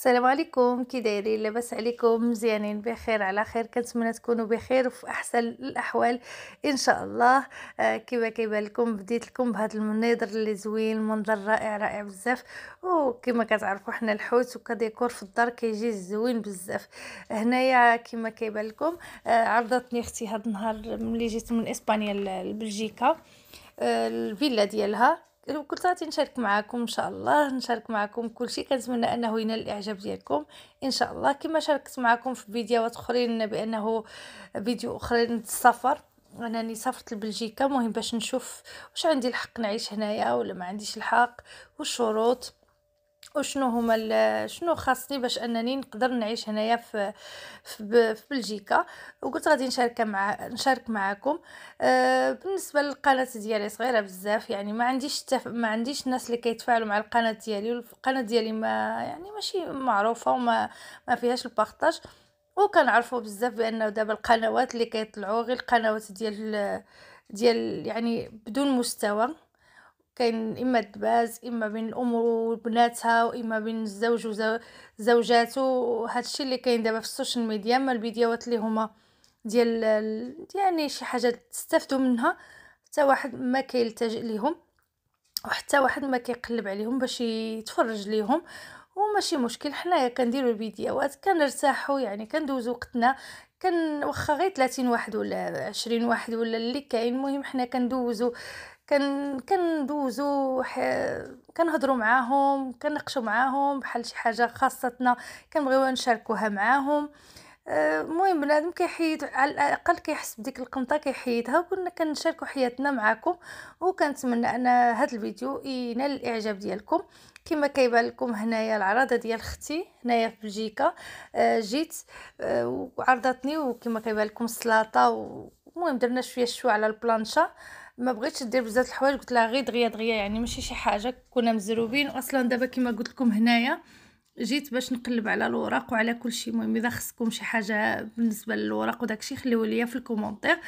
السلام عليكم كي دايرين لاباس عليكم مزيانين بخير على خير كنتمنى تكونوا بخير وفي احسن الاحوال ان شاء الله آه كيما كيبان لكم بديت لكم بهذا المنظر اللي زوين منظر رائع رائع بزاف وكما كتعرفوا حنا الحوت وكديكور في الدار كيجي زوين بزاف هنايا كيما كيبان لكم آه عرضتني اختي هذا النهار ملي جيت من اسبانيا لبلجيكا آه، الفيلا ديالها لو ساعه غادي نشارك معكم ان شاء الله نشارك معكم كلشي كنتمنى انه ينال الاعجاب ديالكم ان شاء الله كما شاركت معكم في فيديوهات اخرين بانه فيديو اخرين السفر انني سافرت لبلجيكا مهم باش نشوف واش عندي الحق نعيش هنايا ولا ما عنديش الحق والشروط وشنو هما شنو خاصني باش انني نقدر نعيش هنايا في في, في بلجيكا وقلت غادي نشارك مع نشارك معكم أه بالنسبه للقناه ديالي صغيره بزاف يعني ما عنديش تف... ما عنديش الناس اللي كيتفاعلوا مع القناه ديالي والقناه ديالي ما يعني ماشي معروفه وما ما فيهاش البارطاج وكنعرفوا بزاف بانه دابا القنوات اللي كيطلعوا غير القنوات ديال ديال يعني بدون مستوى كاين اما الدباز اما بين الام وبناتها واما بين الزوج وزوجاته هادشي اللي كاين دابا في السوشيال ميديا ما الفيديوهات اللي هما ديال يعني شي حاجه تستافدوا منها حتى واحد ما كيلتجئ ليهم وحتى واحد ما كيقلب عليهم باش يتفرج ليهم وماشي مشكل حنايا كنديروا الفيديوهات كنرتاحوا يعني كندوزو وقتنا كان واخا غير 30 واحد ولا 20 واحد ولا اللي كاين المهم حنا كندوزو كن كندوزو ح... كنهضروا معاهم كنقشوا معاهم بحال شي حاجه خاصتنا كنبغيو نشاركوها معاهم آه، المهم بنادم كيحيد على الاقل كيحس بديك القنطه كيحيدها وكنا كنشاركوا حياتنا معكم وكنتمنى ان هذا الفيديو ينال الاعجاب ديالكم كما كيبان لكم هنايا العراضه ديال اختي هنايا في بلجيكا آه، جيت آه، وعرضتني وكما كيبان لكم السلطه المهم درنا شويه الشو على البلانشا ما بغيتش دير بزاف الحوايج قلت لها غير دغيا دغيا يعني ماشي شي حاجه كنا مزروبين اصلا دابا كما قلت لكم هنايا جيت باش نقلب على الوراق وعلى كل شيء المهم اذا خصكم شي حاجه بالنسبه للوراق وداك الشيء خليوه ليا في الكومونتير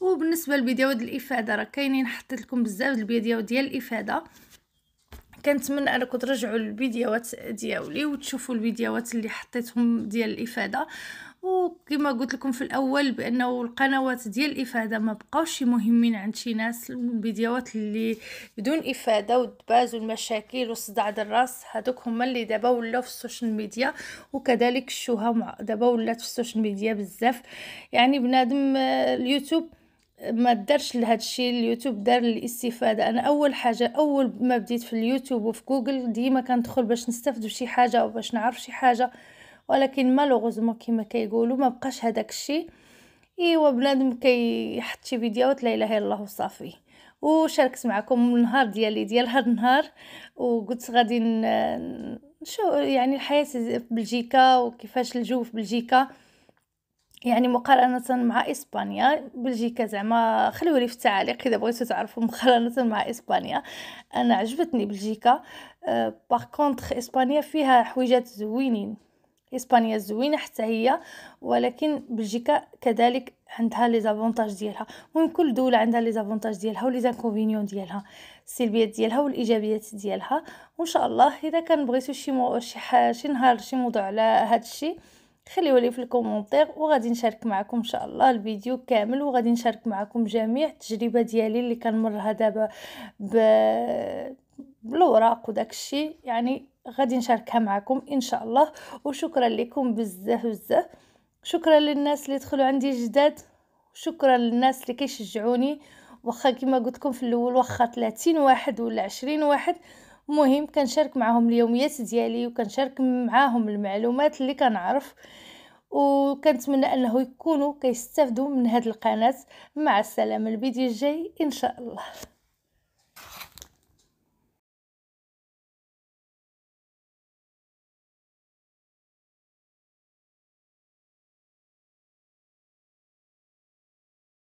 وبالنسبه للفيديو ديال الافاده راه كاينين حطيت لكم بزاف الفيديو ديال الافاده كنتمنى انكم ترجعوا للفيديوهات دياولي وتشوفوا الفيديوهات اللي حطيتهم ديال الافاده وكما قلت لكم في الاول بانه القنوات ديال الافاده ما بقاوش مهمين عند شي ناس الفيديوهات اللي بدون افاده والدباز والمشاكل والصداع ديال الراس هذوك هما اللي دابا ولاو في السوشيال ميديا وكذلك الشوها دابا ولات في السوشيال ميديا بزاف يعني بنادم آه، اليوتيوب آه، ما دارش لهذا الشيء اليوتيوب دار للاستفاده انا اول حاجه اول ما بديت في اليوتيوب وفي جوجل ديما كندخل باش نستافد بشي حاجه وباش نعرف شي حاجه ولكن مالوغوزمون كما كيقولوا ما بقاش هذاك الشيء ايوا بنادم كيحط شي فيديوهات لا اله الا الله وصافي وشاركت معكم النهار ديالي ديال هذا النهار وقلت غادي شو يعني الحياه في بلجيكا وكيفاش الجو في بلجيكا يعني مقارنة مع إسبانيا بلجيكا زعما خليو لي في التعاليق إذا بغيتو تعرفوا مقارنة مع إسبانيا أنا عجبتني بلجيكا باغ أه، كونطخ إسبانيا فيها حويجات زوينين اسبانيا زوينه حتى هي ولكن بلجيكا كذلك عندها لي زافونتاج ديالها المهم كل دوله عندها لي زافونتاج ديالها ولي زانكونفينيون ديالها السلبيات ديالها والايجابيات ديالها وان شاء الله اذا كان بغيتو شي مو... شي, ح... شي نهار شي موضوع على هذا الشيء خليوه لي في الكومونتير وغادي نشارك معكم ان شاء الله الفيديو كامل وغادي نشارك معكم جميع التجربه ديالي اللي كنمرها دابا ب... بالوراق وداك الشيء يعني غادي نشاركها معكم ان شاء الله وشكرا لكم بزاف بزاف شكرا للناس اللي دخلوا عندي جداد شكرا للناس اللي كيشجعوني واخا كما قلت لكم في الاول واخا 30 واحد ولا 20 واحد مهم كنشارك معاهم اليوميات ديالي وكنشارك معاهم المعلومات اللي كنعرف وكنتمنى انه يكونوا كيستافدوا من هذه القناه مع السلامه الفيديو الجاي ان شاء الله